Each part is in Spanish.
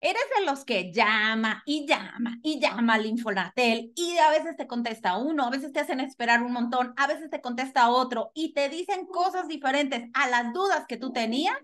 Eres de los que llama y llama y llama al Infonatel y a veces te contesta uno, a veces te hacen esperar un montón, a veces te contesta otro y te dicen cosas diferentes a las dudas que tú tenías.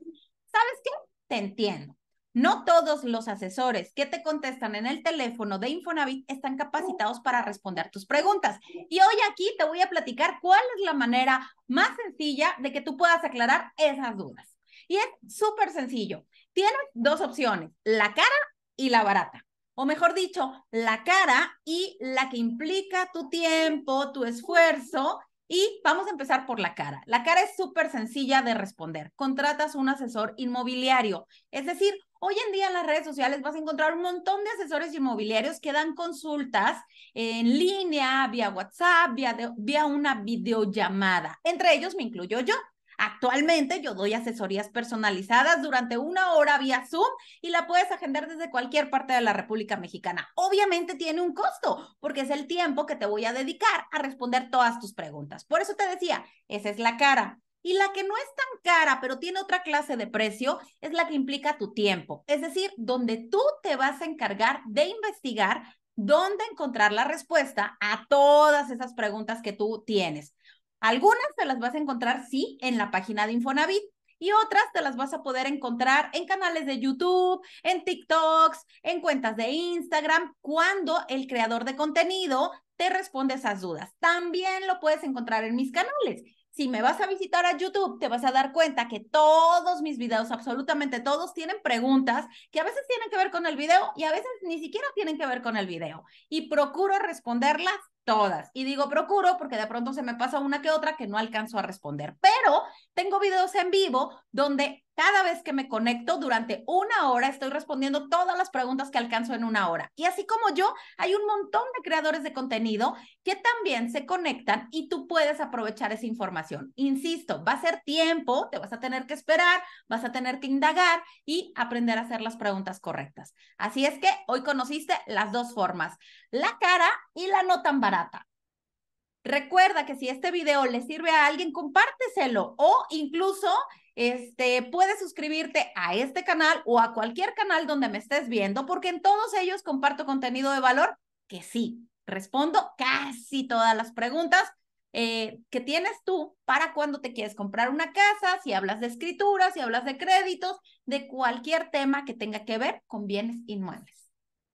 ¿Sabes qué? Te entiendo. No todos los asesores que te contestan en el teléfono de Infonavit están capacitados para responder tus preguntas. Y hoy aquí te voy a platicar cuál es la manera más sencilla de que tú puedas aclarar esas dudas. Y es súper sencillo. Tiene dos opciones, la cara y la barata. O mejor dicho, la cara y la que implica tu tiempo, tu esfuerzo. Y vamos a empezar por la cara. La cara es súper sencilla de responder. Contratas un asesor inmobiliario. Es decir, Hoy en día en las redes sociales vas a encontrar un montón de asesores inmobiliarios que dan consultas en línea, vía WhatsApp, vía, vía, una videollamada. Entre ellos me incluyo yo. Actualmente yo doy asesorías personalizadas durante una hora vía Zoom y la puedes agendar desde cualquier parte de la República Mexicana. Obviamente tiene un costo porque es el tiempo que te voy a dedicar a responder todas tus preguntas. Por eso te decía, esa es la cara. Y la que no es tan cara, pero tiene otra clase de precio, es la que implica tu tiempo. Es decir, donde tú te vas a encargar de investigar dónde encontrar la respuesta a todas esas preguntas que tú tienes. Algunas te las vas a encontrar, sí, en la página de Infonavit, y otras te las vas a poder encontrar en canales de YouTube, en TikToks, en cuentas de Instagram, cuando el creador de contenido te responde esas dudas. También lo puedes encontrar en mis canales. Si me vas a visitar a YouTube, te vas a dar cuenta que todos mis videos, absolutamente todos, tienen preguntas que a veces tienen que ver con el video y a veces ni siquiera tienen que ver con el video. Y procuro responderlas todas. Y digo procuro porque de pronto se me pasa una que otra que no alcanzo a responder. Pero tengo videos en vivo donde cada vez que me conecto durante una hora estoy respondiendo todas las preguntas que alcanzo en una hora. Y así como yo, hay un montón de creadores de contenido que también se conectan y tú puedes aprovechar esa información. Insisto, va a ser tiempo, te vas a tener que esperar, vas a tener que indagar y aprender a hacer las preguntas correctas. Así es que hoy conociste las dos formas, la cara y la nota tan data. Recuerda que si este video le sirve a alguien, compárteselo o incluso este, puedes suscribirte a este canal o a cualquier canal donde me estés viendo, porque en todos ellos comparto contenido de valor que sí, respondo casi todas las preguntas eh, que tienes tú para cuando te quieres comprar una casa, si hablas de escrituras, si hablas de créditos, de cualquier tema que tenga que ver con bienes inmuebles.